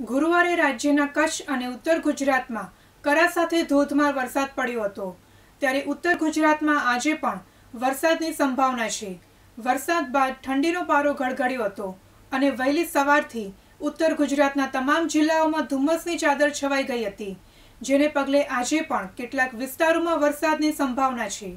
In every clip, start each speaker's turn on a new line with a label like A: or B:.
A: ગુરુવારે રાજ્યના કચ્છ અને ઉત્તર ગુજરાતમાં કરા સાથે ધોધમાર વરસાદ પડ્યો હતો ત્યારે ઉત્તર ગુજરાતમાં આજે પણ વરસાદની સંભાવના છે વરસાદ બાદ ઠંડીનો પારો ગડગડ્યો હતો અને વહેલી સવારથી ઉત્તર ગુજરાતના તમામ જિલ્લાઓમાં ધુમ્મસની ચાદર છવાઈ ગઈ હતી જેને પગલે આજે પણ કેટલાક વિસ્તારોમાં વરસાદની સંભાવના છે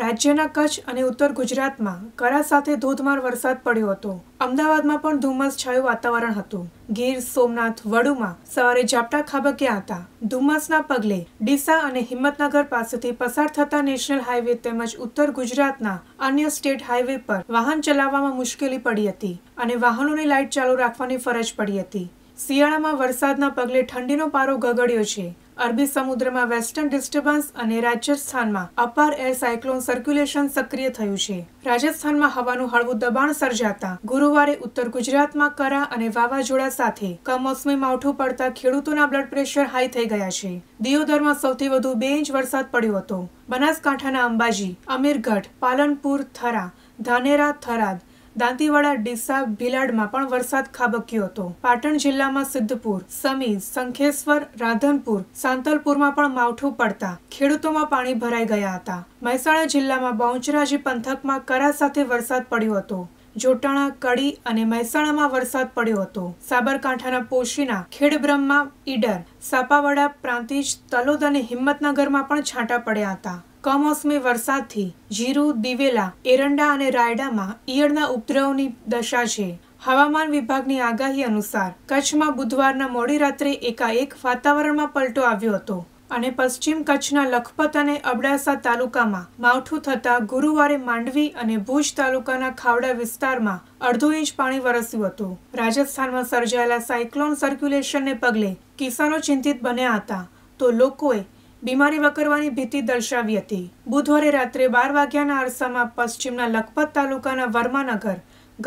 A: રાજ્યના કચ્છ અને ઉત્તર ગુજરાતમાં કરા સાથે ધોધમાર વરસાદ પડ્યો હતો અમદાવાદમાં પણ ધુમ્મસ છાયું વાતાવરણ હતું ગીર સોમનાથ વડુમાં સવારે ઝાપટા ખાબક્યા હતા ધુમ્મસના પગલે ડીસા અને હિંમતનગર પાસેથી પસાર થતા નેશનલ હાઈવે તેમજ ઉત્તર ગુજરાતના અન્ય સ્ટેટ હાઈવે પર વાહન ચલાવવામાં મુશ્કેલી પડી હતી અને વાહનોની લાઇટ ચાલુ રાખવાની ફરજ પડી હતી શિયાળામાં વરસાદના પગલે ઠંડીનો પારો ગગડ્યો છે અરબી સમુદ્રમાં વેસ્ટર્ન ડિસ્ટર્બન્સ અને રાજસ્થાનમાં અપાર એર સાયક્લોન સર્ક્યુલેશન સક્રિય થયું છે રાજસ્થાનમાં હવાનું હળવું દબાણ સર્જાતા ગુરુવારે ઉત્તર ગુજરાતમાં કરા અને વાવાઝોડા સાથે કમોસમી માવઠું પડતા ખેડૂતોના બ્લડ પ્રેશર હાઈ થઈ ગયા છે દિયોદરમાં સૌથી વધુ બે ઇંચ વરસાદ પડ્યો હતો બનાસકાંઠાના અંબાજી અમીરગઢ પાલનપુર થરા ધાનેરા થરાદ દાંતીવાડા ડીસા ભીલાડમાં પણ વરસાદ ખાબક્યો હતો પાટણ જિલ્લામાં સિદ્ધપુર સમી સંખેશ્વર રાધનપુર સાંતલપુરમાં પણ માવઠું પડતા ખેડૂતોમાં પાણી ભરાઈ ગયા હતા મહેસાણા જિલ્લામાં બાઉંચરાજી પંથકમાં કરા સાથે વરસાદ પડ્યો હતો જોટાણા કડી અને મહેસાણામાં વરસાદ પડ્યો હતો સાબરકાંઠાના પોશીના ખેડબ્રહ્મા ઈડર સાપાવાડા પ્રાંતિજ તલોદ અને હિંમતનગરમાં પણ છાંટા પડ્યા હતા કમોસમી વરસાદથી જીરું દિવેલા એરંડા અને રાયડામાં ઈયળના ઉપદ્રવની દશા છે હવામાન વિભાગની આગાહી અનુસાર કચ્છમાં બુધવારના મોડી રાત્રે એકાએક વાતાવરણમાં પલટો આવ્યો હતો અને પશ્ચિમ કચ્છના લખપત અને અબડાસા તાલુકામાં માવઠું થતાં ગુરુવારે માંડવી અને ભુજ તાલુકાના ખાવડા વિસ્તારમાં અડધો ઇંચ પાણી વરસ્યું હતું રાજસ્થાનમાં સર્જાયેલા સાયક્લોન સર્ક્યુલેશનને પગલે કિસાનો ચિંતિત બન્યા હતા તો લોકોએ બીમારી વકરવાની ભીતિ દર્શાવી હતી બુધવારે રાત્રે બાર વાગ્યાના અરસામાં પશ્ચિમના લખપત તાલુકાના વર્માનગર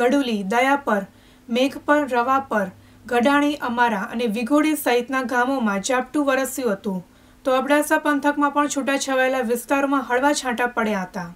A: ગડુલી દયાપર મેઘપર રવાપર ગડાણી અમારા અને વિઘોડી સહિતના ગામોમાં ઝાપટું વરસ્યું હતું તો અબડાસા પંથકમાં પણ છૂટાછવાયેલા વિસ્તારોમાં હળવા છાંટા પડ્યા હતા